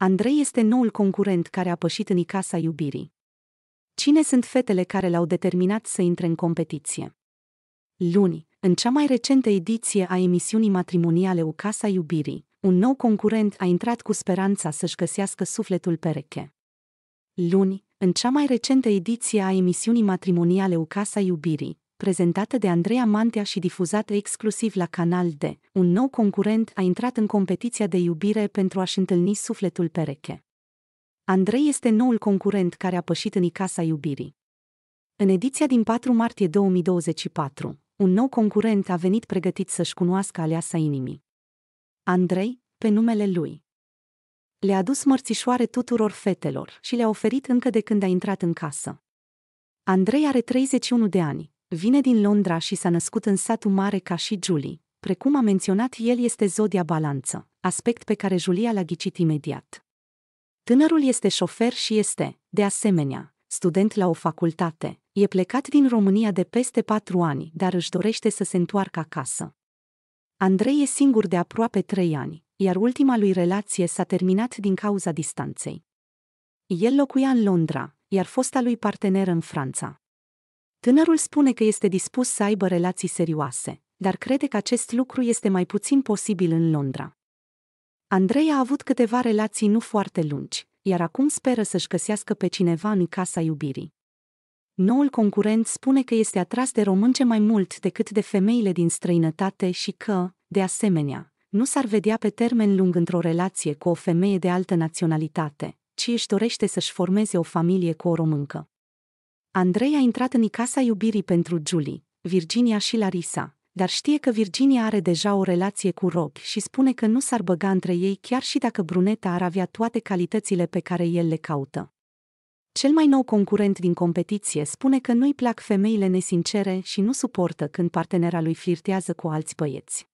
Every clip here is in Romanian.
Andrei este noul concurent care a pășit în casa iubirii. Cine sunt fetele care l-au determinat să intre în competiție? Luni, în cea mai recentă ediție a emisiunii matrimoniale u casa Iubirii, un nou concurent a intrat cu speranța să-și găsească sufletul pereche. Luni, în cea mai recentă ediție a emisiunii matrimoniale u casa Iubirii, prezentată de Andreea Mantea și difuzată exclusiv la Canal D, un nou concurent a intrat în competiția de iubire pentru a-și întâlni sufletul pereche. Andrei este noul concurent care a pășit în Icasa iubirii. În ediția din 4 martie 2024, un nou concurent a venit pregătit să-și cunoască aleasa inimii. Andrei, pe numele lui. Le-a adus mărțișoare tuturor fetelor și le-a oferit încă de când a intrat în casă. Andrei are 31 de ani, Vine din Londra și s-a născut în satul mare ca și Julie. Precum a menționat el este zodia balanță, aspect pe care Julia l-a ghicit imediat. Tânărul este șofer și este, de asemenea, student la o facultate. E plecat din România de peste patru ani, dar își dorește să se întoarcă acasă. Andrei e singur de aproape trei ani, iar ultima lui relație s-a terminat din cauza distanței. El locuia în Londra, iar fosta lui partener în Franța. Tânărul spune că este dispus să aibă relații serioase, dar crede că acest lucru este mai puțin posibil în Londra. Andrei a avut câteva relații nu foarte lungi, iar acum speră să-și găsească pe cineva în casa iubirii. Noul concurent spune că este atras de românce mai mult decât de femeile din străinătate și că, de asemenea, nu s-ar vedea pe termen lung într-o relație cu o femeie de altă naționalitate, ci își dorește să-și formeze o familie cu o româncă. Andrei a intrat în casa iubirii pentru Julie, Virginia și Larisa, dar știe că Virginia are deja o relație cu Rob și spune că nu s-ar băga între ei chiar și dacă bruneta ar avea toate calitățile pe care el le caută. Cel mai nou concurent din competiție spune că nu-i plac femeile nesincere și nu suportă când partenera lui flirtează cu alți băieți.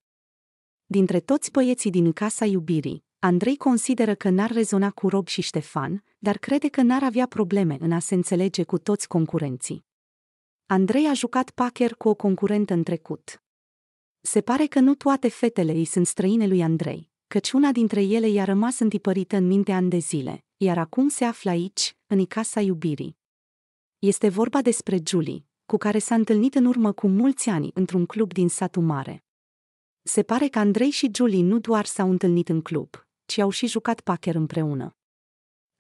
Dintre toți băieții din casa iubirii, Andrei consideră că n-ar rezona cu Rob și Ștefan, dar crede că n-ar avea probleme în a se înțelege cu toți concurenții. Andrei a jucat poker cu o concurentă în trecut. Se pare că nu toate fetele îi sunt străine lui Andrei, căci una dintre ele i-a rămas întipărită în minte ani de zile, iar acum se află aici, în casa iubirii. Este vorba despre Julie, cu care s-a întâlnit în urmă cu mulți ani într-un club din satul mare. Se pare că Andrei și Julie nu doar s-au întâlnit în club, ci au și jucat poker împreună.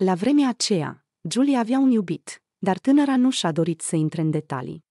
La vremea aceea, Julie avea un iubit, dar tânăra nu și-a dorit să intre în detalii.